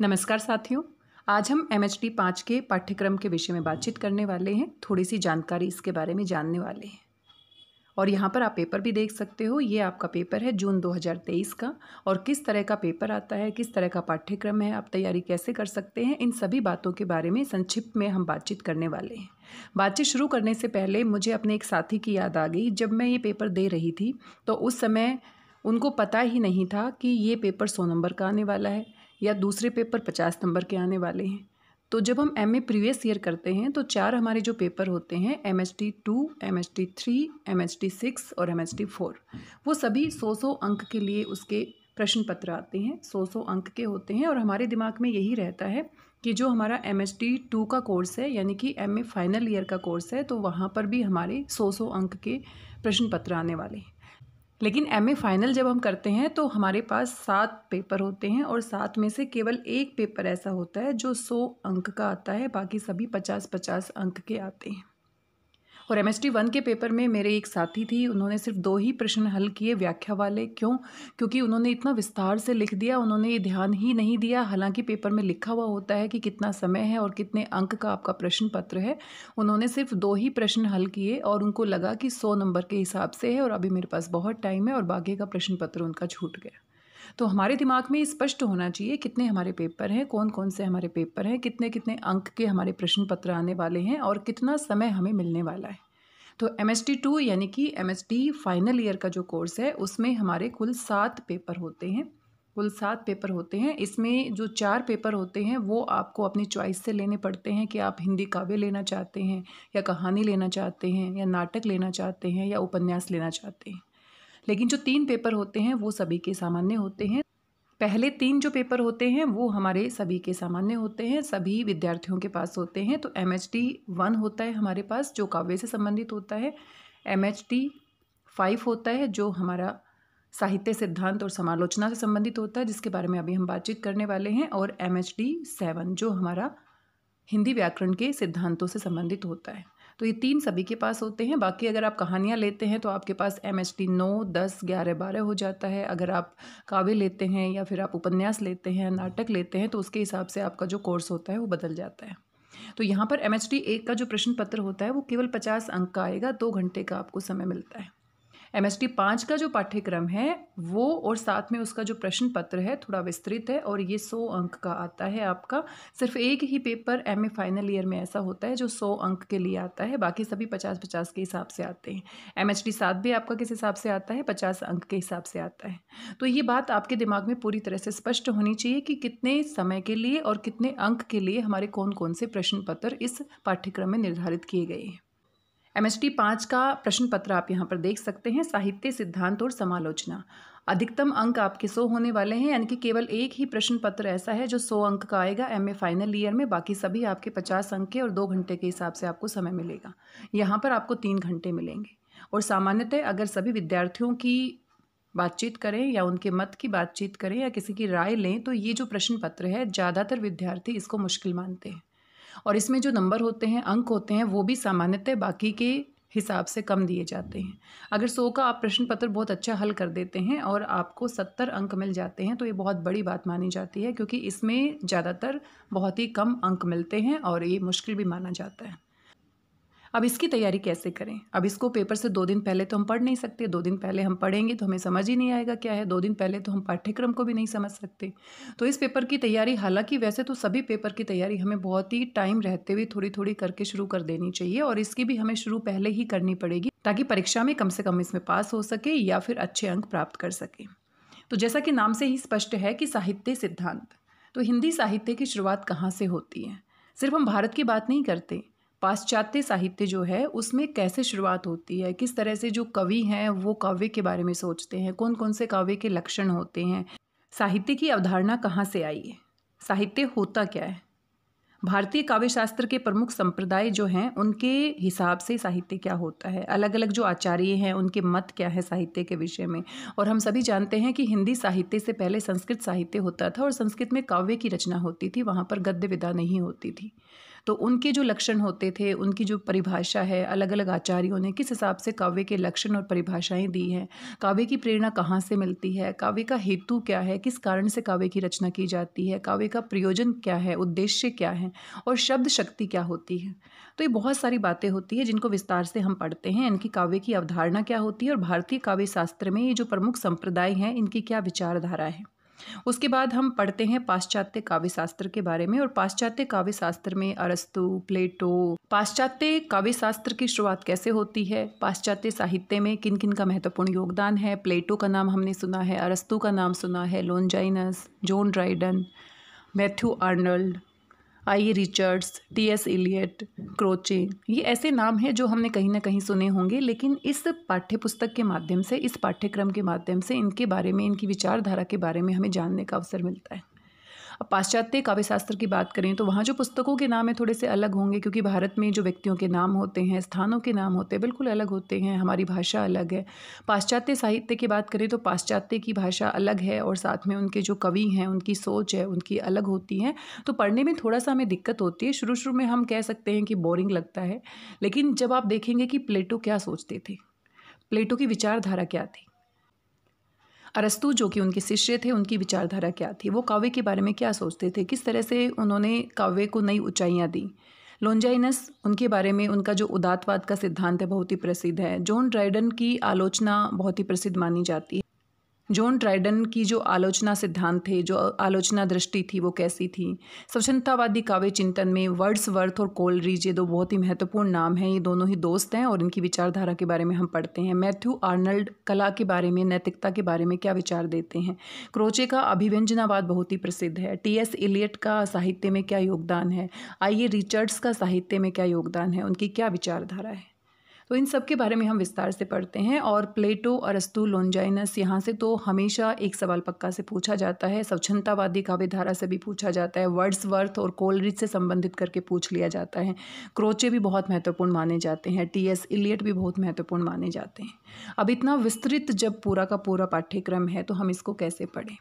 नमस्कार साथियों आज हम एम एच डी पाँच के पाठ्यक्रम के विषय में बातचीत करने वाले हैं थोड़ी सी जानकारी इसके बारे में जानने वाले हैं और यहाँ पर आप पेपर भी देख सकते हो ये आपका पेपर है जून 2023 का और किस तरह का पेपर आता है किस तरह का पाठ्यक्रम है आप तैयारी कैसे कर सकते हैं इन सभी बातों के बारे में संक्षिप्त में हम बातचीत करने वाले हैं बातचीत शुरू करने से पहले मुझे अपने एक साथी की याद आ गई जब मैं ये पेपर दे रही थी तो उस समय उनको पता ही नहीं था कि ये पेपर सौ नंबर का आने वाला है या दूसरे पेपर पचास नंबर के आने वाले हैं तो जब हम एम ए प्रीवियस ईयर करते हैं तो चार हमारे जो पेपर होते हैं M H T two M H T three M H T six और एम एच टी फोर वो सभी सौ सौ अंक के लिए उसके प्रश्न पत्र आते हैं सौ सौ अंक के होते हैं और हमारे दिमाग में यही रहता है कि जो हमारा एम एच टी टू का कोर्स है यानी कि एम ए फाइनल ईयर का कोर्स है तो वहाँ पर भी हमारे सौ सौ अंक के प्रश्न पत्र आने वाले हैं लेकिन एम फ़ाइनल जब हम करते हैं तो हमारे पास सात पेपर होते हैं और सात में से केवल एक पेपर ऐसा होता है जो सौ अंक का आता है बाकी सभी पचास पचास अंक के आते हैं और एम एस टी वन के पेपर में मेरे एक साथी थी उन्होंने सिर्फ दो ही प्रश्न हल किए व्याख्या वाले क्यों क्योंकि उन्होंने इतना विस्तार से लिख दिया उन्होंने ये ध्यान ही नहीं दिया हालांकि पेपर में लिखा हुआ होता है कि कितना समय है और कितने अंक का आपका प्रश्न पत्र है उन्होंने सिर्फ दो ही प्रश्न हल किए और उनको लगा कि सौ नंबर के हिसाब से है और अभी मेरे पास बहुत टाइम है और बाकी का प्रश्न पत्र उनका छूट गया तो हमारे दिमाग में स्पष्ट होना चाहिए कितने हमारे पेपर हैं कौन कौन से हमारे पेपर हैं कितने कितने अंक के हमारे प्रश्न पत्र आने वाले हैं और कितना समय हमें मिलने वाला है तो एम एस टी टू यानी कि M S T final year का जो कोर्स है उसमें हमारे कुल सात पेपर होते हैं कुल सात पेपर होते हैं इसमें जो चार पेपर होते हैं वो आपको अपनी चॉइस से लेने पड़ते हैं कि आप हिंदी काव्य लेना चाहते हैं या कहानी लेना चाहते हैं या नाटक लेना चाहते हैं या उपन्यास लेना चाहते हैं लेकिन जो तीन पेपर होते हैं वो सभी के सामान्य होते हैं पहले तीन जो पेपर होते हैं वो हमारे सभी के सामान्य होते हैं सभी विद्यार्थियों के पास होते हैं तो एम एच टी वन होता है हमारे पास जो काव्य से संबंधित होता है एम एच टी फाइव होता है जो हमारा साहित्य सिद्धांत और समालोचना से संबंधित होता है जिसके बारे में अभी हम बातचीत करने वाले हैं और एम एच डी सेवन जो हमारा हिंदी व्याकरण के सिद्धांतों से संबंधित होता है तो ये तीन सभी के पास होते हैं बाकी अगर आप कहानियाँ लेते हैं तो आपके पास एम एस टी नौ दस ग्यारह बारह हो जाता है अगर आप काव्य लेते हैं या फिर आप उपन्यास लेते हैं नाटक लेते हैं तो उसके हिसाब से आपका जो कोर्स होता है वो बदल जाता है तो यहाँ पर एम एच टी एक का जो प्रश्न पत्र होता है वो केवल पचास अंक का आएगा दो घंटे का आपको समय मिलता है एम एस पाँच का जो पाठ्यक्रम है वो और साथ में उसका जो प्रश्न पत्र है थोड़ा विस्तृत है और ये सौ अंक का आता है आपका सिर्फ एक ही paper M A final year में ऐसा होता है जो सौ अंक के लिए आता है बाकी सभी पचास पचास के हिसाब से आते हैं एम एच डी सात भी आपका किस हिसाब से आता है पचास अंक के हिसाब से आता है तो ये बात आपके दिमाग में पूरी तरह से स्पष्ट होनी चाहिए कि कितने समय के लिए और कितने अंक के लिए हमारे कौन कौन से प्रश्न पत्र इस पाठ्यक्रम में निर्धारित किए गए हैं एम एच पाँच का प्रश्न पत्र आप यहाँ पर देख सकते हैं साहित्य सिद्धांत और समालोचना अधिकतम अंक आपके सौ होने वाले हैं यानी कि केवल एक ही प्रश्न पत्र ऐसा है जो सौ अंक का आएगा एमए फाइनल ईयर में बाकी सभी आपके पचास अंक के और दो घंटे के हिसाब से आपको समय मिलेगा यहाँ पर आपको तीन घंटे मिलेंगे और सामान्यतः अगर सभी विद्यार्थियों की बातचीत करें या उनके मत की बातचीत करें या किसी की राय लें तो ये जो प्रश्न पत्र है ज़्यादातर विद्यार्थी इसको मुश्किल मानते हैं और इसमें जो नंबर होते हैं अंक होते हैं वो भी सामान्यतः बाकी के हिसाब से कम दिए जाते हैं अगर सौ का आप प्रश्न पत्र बहुत अच्छा हल कर देते हैं और आपको सत्तर अंक मिल जाते हैं तो ये बहुत बड़ी बात मानी जाती है क्योंकि इसमें ज़्यादातर बहुत ही कम अंक मिलते हैं और ये मुश्किल भी माना जाता है अब इसकी तैयारी कैसे करें अब इसको पेपर से दो दिन पहले तो हम पढ़ नहीं सकते दो दिन पहले हम पढ़ेंगे तो हमें समझ ही नहीं आएगा क्या है दो दिन पहले तो हम पाठ्यक्रम को भी नहीं समझ सकते तो इस पेपर की तैयारी हालांकि वैसे तो सभी पेपर की तैयारी हमें बहुत ही टाइम रहते हुए थोड़ी थोड़ी करके शुरू कर देनी चाहिए और इसकी भी हमें शुरू पहले ही करनी पड़ेगी ताकि परीक्षा में कम से कम इसमें पास हो सके या फिर अच्छे अंक प्राप्त कर सके तो जैसा कि नाम से ही स्पष्ट है कि साहित्य सिद्धांत तो हिंदी साहित्य की शुरुआत कहाँ से होती है सिर्फ हम भारत की बात नहीं करते पाश्चात्य साहित्य जो है उसमें कैसे शुरुआत होती है किस तरह से जो कवि हैं वो काव्य के बारे में सोचते हैं कौन कौन से काव्य के लक्षण होते हैं साहित्य की अवधारणा कहाँ से आई है साहित्य होता क्या है भारतीय काव्य शास्त्र के प्रमुख संप्रदाय जो हैं उनके हिसाब से साहित्य क्या होता है अलग अलग जो आचार्य हैं उनके मत क्या है साहित्य के विषय में और हम सभी जानते हैं कि हिंदी साहित्य से पहले संस्कृत साहित्य होता था और संस्कृत में काव्य की रचना होती थी वहाँ पर गद्य विदा नहीं होती थी तो उनके जो लक्षण होते थे उनकी जो परिभाषा है अलग अलग आचार्यों ने किस हिसाब से काव्य के लक्षण और परिभाषाएं दी हैं काव्य की प्रेरणा कहाँ से मिलती है काव्य का हेतु क्या है किस कारण से काव्य की रचना की जाती है काव्य का प्रयोजन क्या है उद्देश्य क्या है और शब्द शक्ति क्या होती है तो ये बहुत सारी बातें होती है जिनको विस्तार से हम पढ़ते हैं इनकी काव्य की अवधारणा क्या होती है और भारतीय काव्य शास्त्र में ये जो प्रमुख संप्रदाय हैं इनकी क्या विचारधारा है उसके बाद हम पढ़ते हैं पाश्चात्य काव्य शास्त्र के बारे में और पाश्चात्य काव्य शास्त्र में अरस्तु प्लेटो पाश्चात्य काव्य शास्त्र की शुरुआत कैसे होती है पाश्चात्य साहित्य में किन किन का महत्वपूर्ण योगदान है प्लेटो का नाम हमने सुना है अरस्तु का नाम सुना है Longinus John Dryden Matthew Arnold I Richards T S Eliot Croce ये ऐसे नाम हैं जो हमने कहीं ना कहीं सुने होंगे लेकिन इस पाठ्य पुस्तक के माध्यम से इस पाठ्यक्रम के माध्यम से इनके बारे में इनकी विचारधारा के बारे में हमें जानने का अवसर मिलता है अब पाश्चात्य काव्यशास्त्र की बात करें तो वहाँ जो पुस्तकों के नाम है थोड़े से अलग होंगे क्योंकि भारत में जो व्यक्तियों के नाम होते हैं स्थानों के नाम होते हैं बिल्कुल अलग होते हैं हमारी भाषा अलग है पाश्चात्य साहित्य की बात करें तो पाश्चात्य की भाषा अलग है और साथ में उनके जो कवि हैं उनकी सोच है उनकी अलग होती है तो पढ़ने में थोड़ा सा हमें दिक्कत होती है शुरू शुरू में हम कह सकते हैं कि बोरिंग लगता है लेकिन जब आप देखेंगे कि प्लेटो क्या सोचते थे प्लेटो की विचारधारा क्या थी अरस्तु जो कि उनके शिष्य थे उनकी विचारधारा क्या थी वो काव्य के बारे में क्या सोचते थे किस तरह से उन्होंने काव्य को नई ऊंचाइयाँ दी लोंजाइनस उनके बारे में उनका जो उदातवाद का सिद्धांत है बहुत ही प्रसिद्ध है जॉन ड्राइडन की आलोचना बहुत ही प्रसिद्ध मानी जाती है जॉन ट्राइडन की जो आलोचना सिद्धांत थे जो आलोचना दृष्टि थी वो कैसी थी स्वच्छतावादी काव्य चिंतन में वर्ड्स वर्थ और कोलरीज ये दो बहुत ही महत्वपूर्ण नाम हैं ये दोनों ही दोस्त हैं और इनकी विचारधारा के बारे में हम पढ़ते हैं मैथ्यू आर्नल्ड कला के बारे में नैतिकता के बारे में क्या विचार देते हैं क्रोचे का अभिव्यंजनावाद बहुत ही प्रसिद्ध है टी एस इलियट का साहित्य में क्या योगदान है आइए रिचर्ड्स का साहित्य में क्या योगदान है उनकी क्या विचारधारा है तो इन सब के बारे में हम विस्तार से पढ़ते हैं और प्लेटो अरस्तु लोन्जाइनस यहाँ से तो हमेशा एक सवाल पक्का से पूछा जाता है स्वच्छतावादी काव्यधारा से भी पूछा जाता है वर्ड्स वर्थ और कोलरिज से संबंधित करके पूछ लिया जाता है क्रोचे भी बहुत महत्वपूर्ण माने जाते हैं टी एस इलियट भी बहुत महत्वपूर्ण माने जाते हैं अब इतना विस्तृत जब पूरा का पूरा पाठ्यक्रम है तो हम इसको कैसे पढ़ें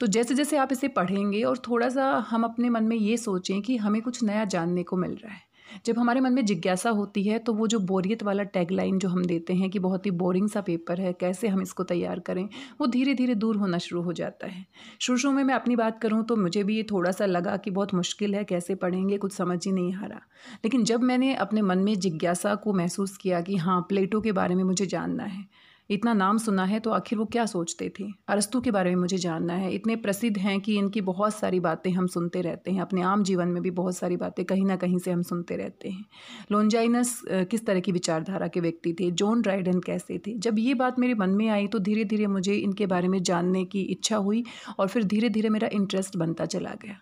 तो जैसे जैसे आप इसे पढ़ेंगे और थोड़ा सा हम अपने मन में ये सोचें कि हमें कुछ नया जानने को मिल रहा है जब हमारे मन में जिज्ञासा होती है तो वो जो बोरियत वाला टैगलाइन जो हम देते हैं कि बहुत ही बोरिंग सा पेपर है कैसे हम इसको तैयार करें वो धीरे धीरे दूर होना शुरू हो जाता है शुरू शुरू में मैं अपनी बात करूँ तो मुझे भी ये थोड़ा सा लगा कि बहुत मुश्किल है कैसे पढ़ेंगे कुछ समझ ही नहीं आ रहा लेकिन जब मैंने अपने मन में जिज्ञासा को महसूस किया कि हाँ प्लेटो के बारे में मुझे जानना है इतना नाम सुना है तो आखिर वो क्या सोचते थे अरस्तु के बारे में मुझे जानना है इतने प्रसिद्ध हैं कि इनकी बहुत सारी बातें हम सुनते रहते हैं अपने आम जीवन में भी बहुत सारी बातें कहीं ना कहीं से हम सुनते रहते हैं लोन्जाइनस किस तरह की विचारधारा के व्यक्ति थे जॉन ड्राइडन कैसे थे जब ये बात मेरे मन में आई तो धीरे धीरे मुझे इनके बारे में जानने की इच्छा हुई और फिर धीरे धीरे मेरा इंटरेस्ट बनता चला गया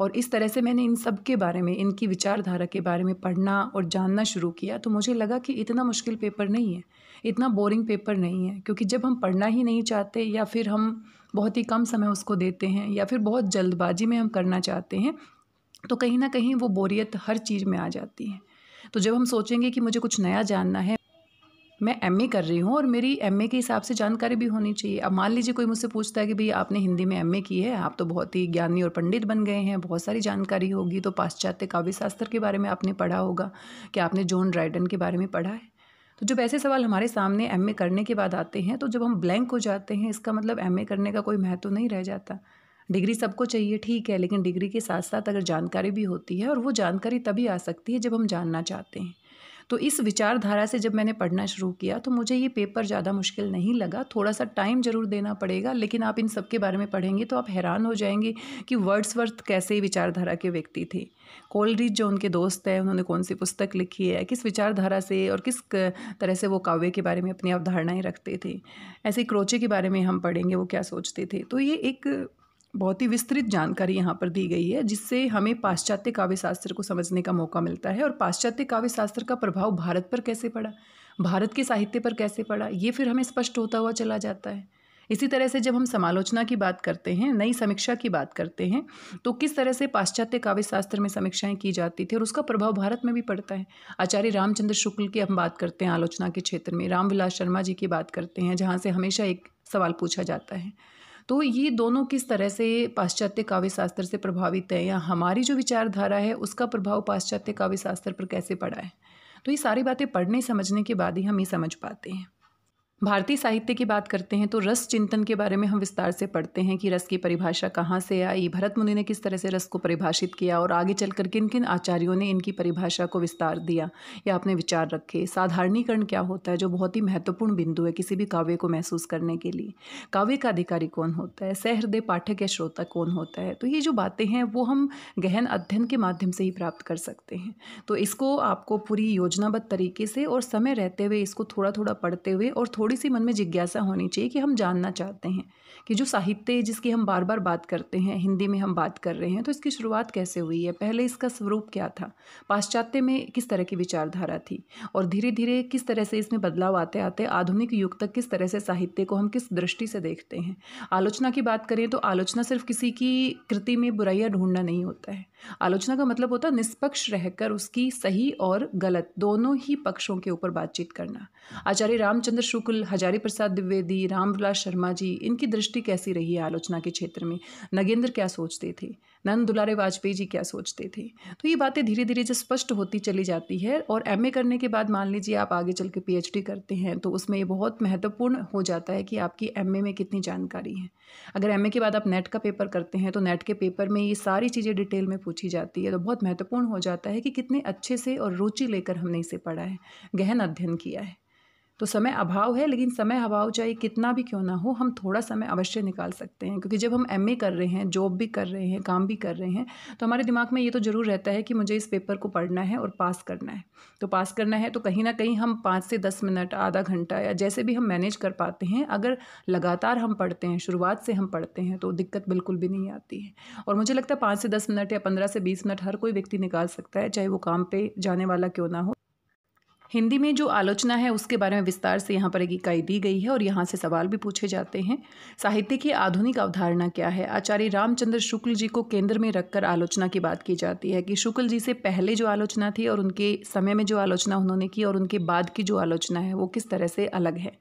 और इस तरह से मैंने इन सब के बारे में इनकी विचारधारा के बारे में पढ़ना और जानना शुरू किया तो मुझे लगा कि इतना मुश्किल पेपर नहीं है इतना बोरिंग पेपर नहीं है क्योंकि जब हम पढ़ना ही नहीं चाहते या फिर हम बहुत ही कम समय उसको देते हैं या फिर बहुत जल्दबाजी में हम करना चाहते हैं तो कहीं ना कहीं वो बोरियत हर चीज़ में आ जाती है तो जब हम सोचेंगे कि मुझे कुछ नया जानना है मैं एम कर रही हूँ और मेरी एम के हिसाब से जानकारी भी होनी चाहिए अब मान लीजिए कोई मुझसे पूछता है कि भाई आपने हिंदी में एम की है आप तो बहुत ही ज्ञानी और पंडित बन गए हैं बहुत सारी जानकारी होगी तो पाश्चात्य काव्य शास्त्र के बारे में आपने पढ़ा होगा क्या आपने जॉन ड्राइडन के बारे में पढ़ा है तो जब ऐसे सवाल हमारे सामने एम करने के बाद आते हैं तो जब हम ब्लैंक हो जाते हैं इसका मतलब एम करने का कोई महत्व नहीं रह जाता डिग्री सबको चाहिए ठीक है लेकिन डिग्री के साथ साथ अगर जानकारी भी होती है और वो जानकारी तभी आ सकती है जब हम जानना चाहते हैं तो इस विचारधारा से जब मैंने पढ़ना शुरू किया तो मुझे ये पेपर ज़्यादा मुश्किल नहीं लगा थोड़ा सा टाइम ज़रूर देना पड़ेगा लेकिन आप इन सब के बारे में पढ़ेंगे तो आप हैरान हो जाएंगे कि वर्ड्सवर्थ कैसे विचारधारा के व्यक्ति थे कोलरिज जो उनके दोस्त हैं उन्होंने कौन सी पुस्तक लिखी है किस विचारधारा से और किस तरह से वो काव्य के बारे में अपनी अवधारणाएँ रखते थे ऐसे क्रोचे के बारे में हम पढ़ेंगे वो क्या सोचते थे तो ये एक बहुत ही विस्तृत जानकारी यहाँ पर दी गई है जिससे हमें पाश्चात्य काव्यशास्त्र को समझने का मौका मिलता है और पाश्चात्य काव्यशास्त्र का प्रभाव भारत पर कैसे पड़ा भारत के साहित्य पर कैसे पड़ा ये फिर हमें स्पष्ट होता हुआ चला जाता है इसी तरह से जब हम समालोचना की बात करते हैं नई समीक्षा की बात करते हैं तो किस तरह से पाश्चात्य काव्य शास्त्र में समीक्षाएं की जाती थी और उसका प्रभाव भारत में भी पड़ता है आचार्य रामचंद्र शुक्ल की हम बात करते हैं आलोचना के क्षेत्र में रामविलास शर्मा जी की बात करते हैं जहाँ से हमेशा एक सवाल पूछा जाता है तो ये दोनों किस तरह से पाश्चात्य काव्य शास्त्र से प्रभावित है या हमारी जो विचारधारा है उसका प्रभाव पाश्चात्य काव्य शास्त्र पर कैसे पड़ा है तो ये सारी बातें पढ़ने समझने के बाद ही हम ये समझ पाते हैं भारतीय साहित्य की बात करते हैं तो रस चिंतन के बारे में हम विस्तार से पढ़ते हैं कि रस की परिभाषा कहाँ से आई भरत मुनि ने किस तरह से रस को परिभाषित किया और आगे चलकर किन किन आचार्यों ने इनकी परिभाषा को विस्तार दिया या अपने विचार रखे साधारणीकरण क्या होता है जो बहुत ही महत्वपूर्ण बिंदु है किसी भी काव्य को महसूस करने के लिए काव्य का अधिकारी कौन होता है सहृदय पाठक या श्रोता कौन होता है तो ये जो बातें हैं वो हम गहन अध्ययन के माध्यम से ही प्राप्त कर सकते हैं तो इसको आपको पूरी योजनाबद्ध तरीके से और समय रहते हुए इसको थोड़ा थोड़ा पढ़ते हुए और थोड़ा थोड़ी सी मन में जिज्ञासा होनी चाहिए कि हम जानना चाहते हैं कि जो साहित्य जिसकी हम बार बार बात करते हैं हिंदी में हम बात कर रहे हैं तो इसकी शुरुआत कैसे हुई है पहले इसका स्वरूप क्या था पाश्चात्य में किस तरह की विचारधारा थी और धीरे धीरे किस तरह से इसमें बदलाव आते आते आधुनिक युग तक किस तरह से साहित्य को हम किस दृष्टि से देखते हैं आलोचना की बात करें तो आलोचना सिर्फ किसी की कृति में बुराइयाँ ढूंढना नहीं होता है आलोचना का मतलब होता है निष्पक्ष रहकर उसकी सही और गलत दोनों ही पक्षों के ऊपर बातचीत करना आचार्य रामचंद्र शुक्ल हजारी प्रसाद द्विवेदी रामविलास शर्मा जी इनकी दृष्टि कैसी रही है आलोचना के क्षेत्र में नगेंद्र क्या सोचते थे नंद दुलारे वाजपेयी जी क्या सोचते थे तो ये बातें धीरे धीरे जब स्पष्ट होती चली जाती है और एम करने के बाद मान लीजिए आप आगे चल के पी करते हैं तो उसमें ये बहुत महत्वपूर्ण हो जाता है कि आपकी एम में कितनी जानकारी है अगर एम के बाद आप नेट का पेपर करते हैं तो नेट के पेपर में ये सारी चीज़ें डिटेल में पूछी जाती है तो बहुत महत्वपूर्ण हो जाता है कि कितने अच्छे से और रुचि लेकर हमने इसे पढ़ा है गहन अध्ययन किया है तो समय अभाव है लेकिन समय अभाव चाहे कितना भी क्यों ना हो हम थोड़ा समय अवश्य निकाल सकते हैं क्योंकि जब हम एम कर रहे हैं जॉब भी कर रहे हैं काम भी कर रहे हैं तो हमारे दिमाग में ये तो ज़रूर रहता है कि मुझे इस पेपर को पढ़ना है और पास करना है तो पास करना है तो कहीं ना कहीं हम पाँच से दस मिनट आधा घंटा या जैसे भी हम मैनेज कर पाते हैं अगर लगातार हम पढ़ते हैं शुरुआत से हम पढ़ते हैं तो दिक्कत बिल्कुल भी नहीं आती है और मुझे लगता है पाँच से दस मिनट या पंद्रह से बीस मिनट हर कोई व्यक्ति निकाल सकता है चाहे वो काम पर जाने वाला क्यों ना हो हिंदी में जो आलोचना है उसके बारे में विस्तार से यहाँ पर एक इकाई दी गई है और यहाँ से सवाल भी पूछे जाते हैं साहित्य की आधुनिक अवधारणा क्या है आचार्य रामचंद्र शुक्ल जी को केंद्र में रखकर आलोचना की बात की जाती है कि शुक्ल जी से पहले जो आलोचना थी और उनके समय में जो आलोचना उन्होंने की और उनके बाद की जो आलोचना है वो किस तरह से अलग है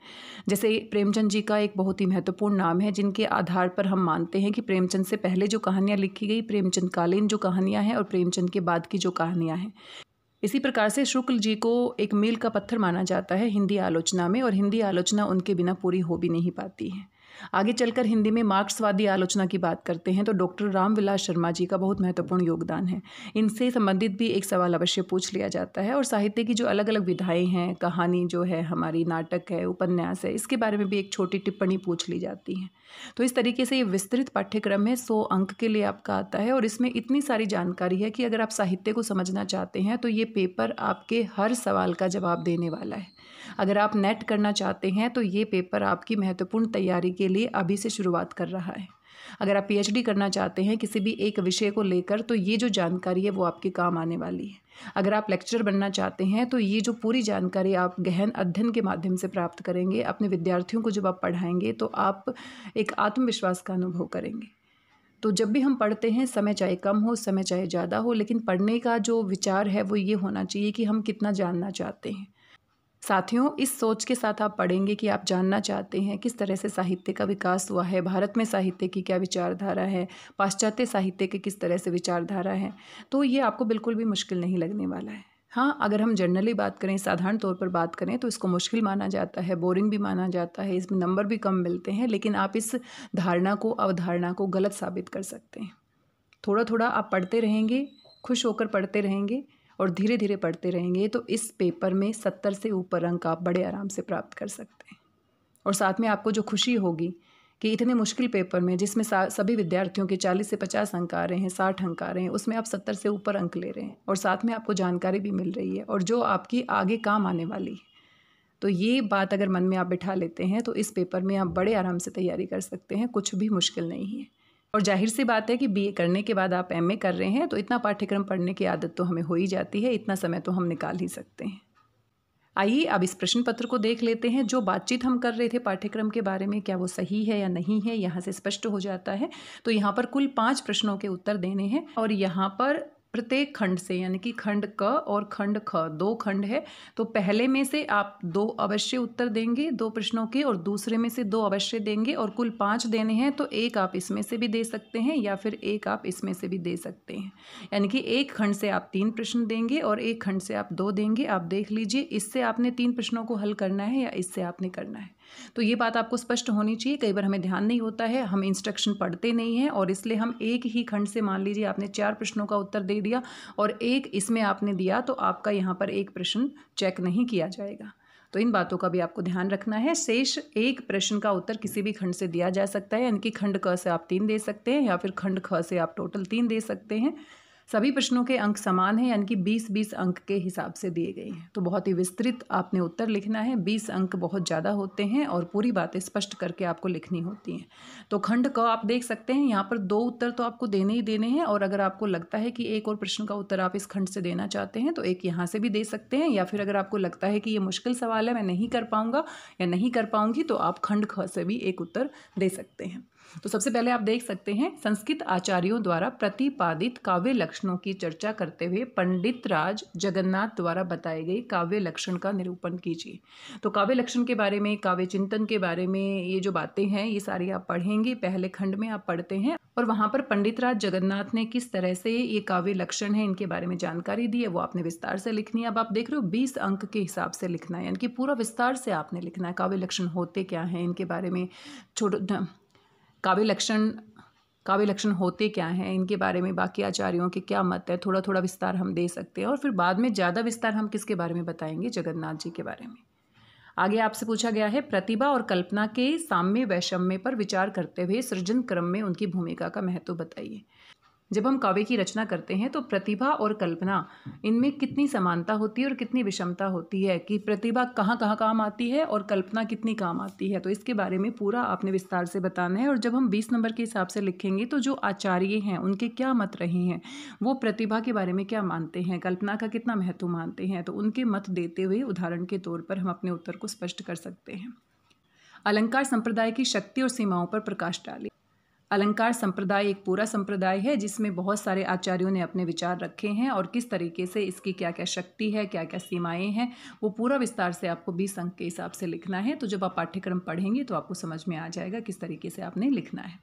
जैसे प्रेमचंद जी का एक बहुत ही महत्वपूर्ण नाम है जिनके आधार पर हम मानते हैं कि प्रेमचंद से पहले जो कहानियाँ लिखी गई प्रेमचंदकालीन जो कहानियाँ हैं और प्रेमचंद के बाद की जो कहानियाँ हैं इसी प्रकार से शुक्ल जी को एक मील का पत्थर माना जाता है हिंदी आलोचना में और हिंदी आलोचना उनके बिना पूरी हो भी नहीं पाती है आगे चलकर हिंदी में मार्क्सवादी आलोचना की बात करते हैं तो डॉक्टर रामविलास शर्मा जी का बहुत महत्वपूर्ण योगदान है इनसे संबंधित भी एक सवाल अवश्य पूछ लिया जाता है और साहित्य की जो अलग अलग विधाएँ हैं कहानी जो है हमारी नाटक है उपन्यास है इसके बारे में भी एक छोटी टिप्पणी पूछ ली जाती है तो इस तरीके से ये विस्तृत पाठ्यक्रम है सौ अंक के लिए आपका आता है और इसमें इतनी सारी जानकारी है कि अगर आप साहित्य को समझना चाहते हैं तो ये पेपर आपके हर सवाल का जवाब देने वाला है अगर आप नेट करना चाहते हैं तो ये पेपर आपकी महत्वपूर्ण तैयारी के लिए अभी से शुरुआत कर रहा है अगर आप पीएचडी करना चाहते हैं किसी भी एक विषय को लेकर तो ये जो जानकारी है वो आपके काम आने वाली है अगर आप लेक्चर बनना चाहते हैं तो ये जो पूरी जानकारी आप गहन अध्ययन के माध्यम से प्राप्त करेंगे अपने विद्यार्थियों को जब आप पढ़ाएंगे तो आप एक आत्मविश्वास का अनुभव करेंगे तो जब भी हम पढ़ते हैं समय चाहे कम हो समय चाहे ज़्यादा हो लेकिन पढ़ने का जो विचार है वो ये होना चाहिए कि हम कितना जानना चाहते हैं साथियों इस सोच के साथ आप पढ़ेंगे कि आप जानना चाहते हैं किस तरह से साहित्य का विकास हुआ है भारत में साहित्य की क्या विचारधारा है पाश्चात्य साहित्य की किस तरह से विचारधारा है तो ये आपको बिल्कुल भी मुश्किल नहीं लगने वाला है हाँ अगर हम जनरली बात करें साधारण तौर पर बात करें तो इसको मुश्किल माना जाता है बोरिंग भी माना जाता है इसमें नंबर भी कम मिलते हैं लेकिन आप इस धारणा को अवधारणा को गलत साबित कर सकते हैं थोड़ा थोड़ा आप पढ़ते रहेंगे खुश होकर पढ़ते रहेंगे और धीरे धीरे पढ़ते रहेंगे तो इस पेपर में सत्तर से ऊपर अंक आप बड़े आराम से प्राप्त कर सकते हैं और साथ में आपको जो खुशी होगी कि इतने मुश्किल पेपर में जिसमें सभी विद्यार्थियों के 40 से 50 अंक आ रहे हैं 60 अंक आ रहे हैं उसमें आप 70 से ऊपर अंक ले रहे हैं और साथ में आपको जानकारी भी मिल रही है और जो आपकी आगे काम आने वाली है तो ये बात अगर मन में आप बिठा लेते हैं तो इस पेपर में आप बड़े आराम से तैयारी कर सकते हैं कुछ भी मुश्किल नहीं है और जाहिर सी बात है कि बीए करने के बाद आप एमए कर रहे हैं तो इतना पाठ्यक्रम पढ़ने की आदत तो हमें हो ही जाती है इतना समय तो हम निकाल ही सकते हैं आइए अब इस प्रश्न पत्र को देख लेते हैं जो बातचीत हम कर रहे थे पाठ्यक्रम के बारे में क्या वो सही है या नहीं है यहाँ से स्पष्ट हो जाता है तो यहाँ पर कुल पाँच प्रश्नों के उत्तर देने हैं और यहाँ पर प्रत्येक खंड से यानी कि खंड क और खंड ख दो खंड है तो पहले में से आप दो अवश्य उत्तर देंगे दो प्रश्नों के और दूसरे में से दो अवश्य देंगे और कुल पाँच देने हैं तो एक आप इसमें से भी दे सकते हैं या फिर एक आप इसमें से भी दे सकते हैं यानी कि एक खंड से आप तीन प्रश्न देंगे और एक खंड से आप दो देंगे आप देख लीजिए इससे आपने तीन प्रश्नों को हल करना है या इससे आपने करना है तो ये बात आपको स्पष्ट होनी चाहिए कई बार हमें ध्यान नहीं होता है हम इंस्ट्रक्शन पढ़ते नहीं हैं और इसलिए हम एक ही खंड से मान लीजिए आपने चार प्रश्नों का उत्तर दे दिया और एक इसमें आपने दिया तो आपका यहाँ पर एक प्रश्न चेक नहीं किया जाएगा तो इन बातों का भी आपको ध्यान रखना है शेष एक प्रश्न का उत्तर किसी भी खंड से दिया जा सकता है यानी कि खंड क से आप तीन दे सकते हैं या फिर खंड ख से आप टोटल तीन दे सकते हैं सभी प्रश्नों के अंक समान हैं यानी कि बीस बीस अंक के हिसाब से दिए गए हैं तो बहुत ही विस्तृत आपने उत्तर लिखना है बीस अंक बहुत ज़्यादा होते हैं और पूरी बातें स्पष्ट करके आपको लिखनी होती हैं तो खंड क आप देख सकते हैं यहाँ पर दो उत्तर तो आपको देने ही देने हैं और अगर आपको लगता है कि एक और प्रश्न का उत्तर आप इस खंड से देना चाहते हैं तो एक यहाँ से भी दे सकते हैं या फिर अगर आपको लगता है कि ये मुश्किल सवाल है मैं नहीं कर पाऊँगा या नहीं कर पाऊँगी तो आप खंड ख से भी एक उत्तर दे सकते हैं तो सबसे पहले आप देख सकते हैं संस्कृत आचार्यों द्वारा प्रतिपादित काव्य लक्षणों की चर्चा करते हुए पंडित राज जगन्नाथ द्वारा बताए गए काव्य लक्षण का निरूपण कीजिए तो काव्य लक्षण के बारे में काव्य चिंतन के बारे में ये जो बातें हैं ये सारी आप पढ़ेंगे पहले खंड में आप पढ़ते हैं और वहाँ पर पंडित राज जगन्नाथ ने किस तरह से ये काव्य लक्षण है इनके बारे में जानकारी दी है वो आपने विस्तार से लिखनी है अब आप देख रहे हो बीस अंक के हिसाब से लिखना है यानी कि पूरा विस्तार से आपने लिखना है काव्य लक्षण होते क्या हैं इनके बारे में छोटे काव्य लक्षण काव्य लक्षण होते क्या हैं इनके बारे में बाकी आचार्यों के क्या मत है थोड़ा थोड़ा विस्तार हम दे सकते हैं और फिर बाद में ज़्यादा विस्तार हम किसके बारे में बताएंगे जगन्नाथ जी के बारे में आगे आपसे पूछा गया है प्रतिभा और कल्पना के साम्य वैषम्य पर विचार करते हुए सृजन क्रम में उनकी भूमिका का महत्व बताइए जब हम काव्य की रचना करते हैं तो प्रतिभा और कल्पना इनमें कितनी समानता होती है और कितनी विषमता होती है कि प्रतिभा कहाँ कहाँ काम आती है और कल्पना कितनी काम आती है तो इसके बारे में पूरा आपने विस्तार से बताना है और जब हम बीस नंबर के हिसाब से लिखेंगे तो जो आचार्य हैं उनके क्या मत रहे हैं वो प्रतिभा के बारे में क्या मानते हैं कल्पना का कितना महत्व मानते हैं तो उनके मत देते हुए उदाहरण के तौर पर हम अपने उत्तर को स्पष्ट कर सकते हैं अलंकार संप्रदाय की शक्ति और सीमाओं पर प्रकाश डाले अलंकार संप्रदाय एक पूरा संप्रदाय है जिसमें बहुत सारे आचार्यों ने अपने विचार रखे हैं और किस तरीके से इसकी क्या क्या शक्ति है क्या क्या सीमाएं हैं वो पूरा विस्तार से आपको बीस अंक के हिसाब से लिखना है तो जब आप पाठ्यक्रम पढ़ेंगे तो आपको समझ में आ जाएगा किस तरीके से आपने लिखना है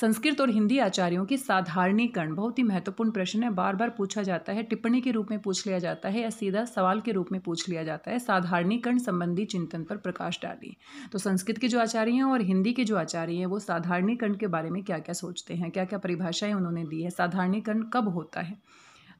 संस्कृत और हिंदी आचार्यों की साधारणीकरण बहुत ही महत्वपूर्ण प्रश्न है बार बार पूछा जाता है टिप्पणी के रूप में पूछ लिया जाता है या सीधा सवाल के रूप में पूछ लिया जाता है साधारणीकरण संबंधी चिंतन पर प्रकाश डालिए तो संस्कृत के जो आचार्य हैं और हिंदी के जो आचार्य हैं वो साधारणीकरण के बारे में क्या क्या सोचते हैं क्या क्या परिभाषाएं उन्होंने दी है साधारणीकरण कब होता है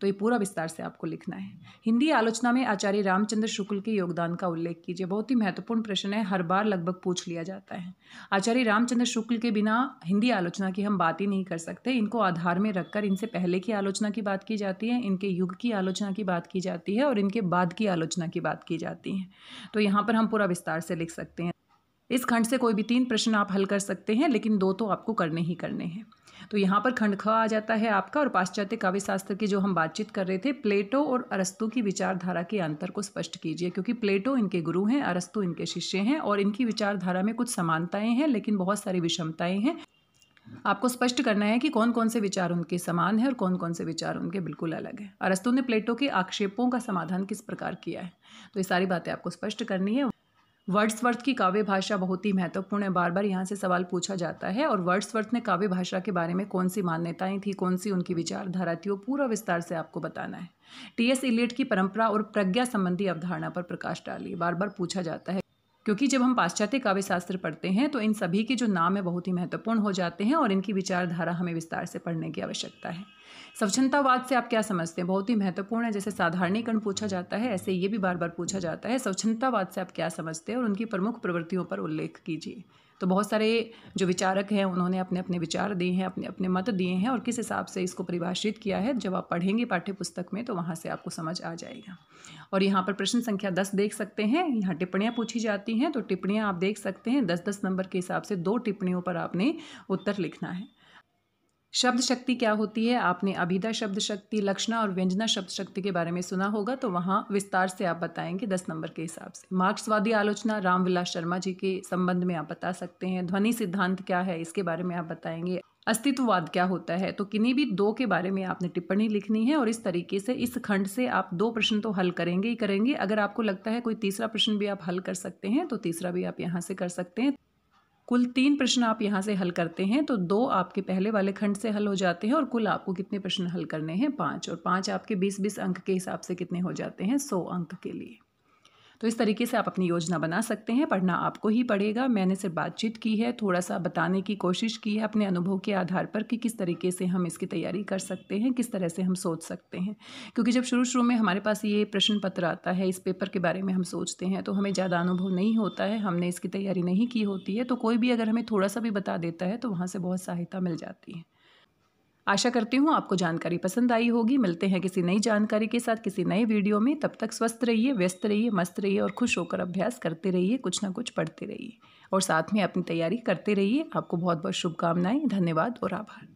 तो ये पूरा विस्तार से आपको लिखना है हिंदी आलोचना में आचार्य रामचंद्र शुक्ल के योगदान का उल्लेख कीजिए बहुत ही महत्वपूर्ण प्रश्न है हर बार लगभग पूछ लिया जाता है आचार्य रामचंद्र शुक्ल के बिना हिंदी आलोचना की हम बात ही नहीं कर सकते इनको आधार में रखकर इनसे पहले की आलोचना की बात की जाती है इनके युग की आलोचना की बात की जाती है और इनके बाद की आलोचना की बात की जाती है तो यहाँ पर हम पूरा विस्तार से लिख सकते हैं इस खंड से कोई भी तीन प्रश्न आप हल कर सकते हैं लेकिन दो तो आपको करने ही करने हैं तो यहाँ पर खंड ख आ जाता है आपका और पाश्चात्य काव्यशास्त्र की जो हम बातचीत कर रहे थे प्लेटो और अरस्तु की विचारधारा के अंतर को स्पष्ट कीजिए क्योंकि प्लेटो इनके गुरु हैं अरस्तु इनके शिष्य हैं और इनकी विचारधारा में कुछ समानताएं हैं लेकिन बहुत सारी विषमताएं हैं आपको स्पष्ट करना है कि कौन कौन से विचार उनके समान है और कौन कौन से विचार उनके बिल्कुल अलग है अरस्तु ने प्लेटो के आक्षेपों का समाधान किस प्रकार किया है तो ये सारी बातें आपको स्पष्ट करनी है वर्ड्सवर्थ की काव्य भाषा बहुत ही महत्वपूर्ण है बार बार यहाँ से सवाल पूछा जाता है और वर्ड्सवर्थ ने काव्य भाषा के बारे में कौन सी मान्यताएं थी कौन सी उनकी विचारधारा थी वो पूरा विस्तार से आपको बताना है टी एस इलियट की परंपरा और प्रज्ञा संबंधी अवधारणा पर प्रकाश डालिए बार बार पूछा जाता है क्योंकि जब हम पाश्चात्य काव्यशास्त्र पढ़ते हैं तो इन सभी के जो नाम है बहुत ही महत्वपूर्ण हो जाते हैं और इनकी विचारधारा हमें विस्तार से पढ़ने की आवश्यकता है स्वच्छतावाद से आप क्या समझते हैं बहुत ही महत्वपूर्ण है जैसे साधारणीकरण पूछा जाता है ऐसे ये भी बार बार पूछा जाता है स्वच्छतावाद से आप क्या समझते हैं और उनकी प्रमुख प्रवृत्तियों पर उल्लेख कीजिए तो बहुत सारे जो विचारक हैं उन्होंने अपने अपने विचार दिए हैं अपने अपने मत दिए हैं और किस हिसाब से इसको परिभाषित किया है जब आप पढ़ेंगे पाठ्य पुस्तक में तो वहाँ से आपको समझ आ जाएगा और यहाँ पर प्रश्न संख्या दस देख सकते हैं यहाँ टिप्पणियाँ पूछी जाती हैं तो टिप्पणियाँ आप देख सकते हैं दस दस नंबर के हिसाब से दो टिप्पणियों पर आपने उत्तर लिखना है शब्द शक्ति क्या होती है आपने अभिधा शब्द शक्ति लक्षणा और व्यंजना शब्द शक्ति के बारे में सुना होगा तो वहाँ विस्तार से आप बताएंगे दस नंबर के हिसाब से मार्क्सवादी आलोचना रामविलास शर्मा जी के संबंध में आप बता सकते हैं ध्वनि सिद्धांत क्या है इसके बारे में आप बताएंगे अस्तित्ववाद क्या होता है तो किन्हीं भी दो के बारे में आपने टिप्पणी लिखनी है और इस तरीके से इस खंड से आप दो प्रश्न तो हल करेंगे ही करेंगे अगर आपको लगता है कोई तीसरा प्रश्न भी आप हल कर सकते हैं तो तीसरा भी आप यहाँ से कर सकते हैं कुल तीन प्रश्न आप यहाँ से हल करते हैं तो दो आपके पहले वाले खंड से हल हो जाते हैं और कुल आपको कितने प्रश्न हल करने हैं पाँच और पाँच आपके बीस बीस अंक के हिसाब से कितने हो जाते हैं सौ अंक के लिए तो इस तरीके से आप अपनी योजना बना सकते हैं पढ़ना आपको ही पड़ेगा मैंने सिर्फ बातचीत की है थोड़ा सा बताने की कोशिश की है अपने अनुभव के आधार पर कि किस तरीके से हम इसकी तैयारी कर सकते हैं किस तरह से हम सोच सकते हैं क्योंकि जब शुरू शुरू में हमारे पास ये प्रश्न पत्र आता है इस पेपर के बारे में हम सोचते हैं तो हमें ज़्यादा अनुभव नहीं होता है हमने इसकी तैयारी नहीं की होती है तो कोई भी अगर हमें थोड़ा सा भी बता देता है तो वहाँ से बहुत सहायता मिल जाती है आशा करती हूँ आपको जानकारी पसंद आई होगी मिलते हैं किसी नई जानकारी के साथ किसी नए वीडियो में तब तक स्वस्थ रहिए व्यस्त रहिए मस्त रहिए और खुश होकर अभ्यास करते रहिए कुछ ना कुछ पढ़ते रहिए और साथ में अपनी तैयारी करते रहिए आपको बहुत बहुत शुभकामनाएं धन्यवाद और आभार